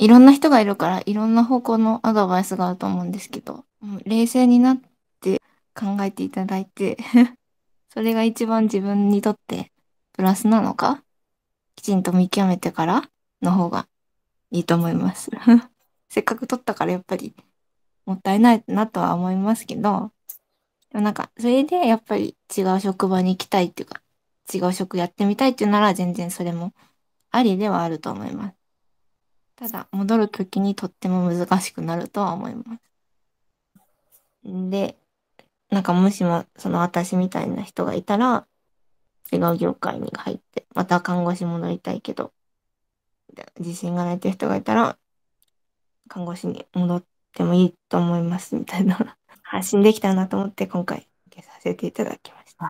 いろんな人がいるから、いろんな方向のアドバイスがあると思うんですけど、冷静になって考えていただいて それが一番自分にとってプラスなのか、きちんと見極めてからの方がいいと思います せっかく取ったからやっぱりもったいないなとは思いますけど、でもなんか、それでやっぱり違う職場に行きたいっていうか、違う職やってみたいっていうなら全然それもありではあると思います。ただ、戻るときにとっても難しくなるとは思います。で、なんかもしも、その私みたいな人がいたら、違う業界に入って、また看護師戻りたいけど、自信がないって人がいたら、看護師に戻ってもいいと思いますみたいな発信できたなと思って今回受けさせていただきました。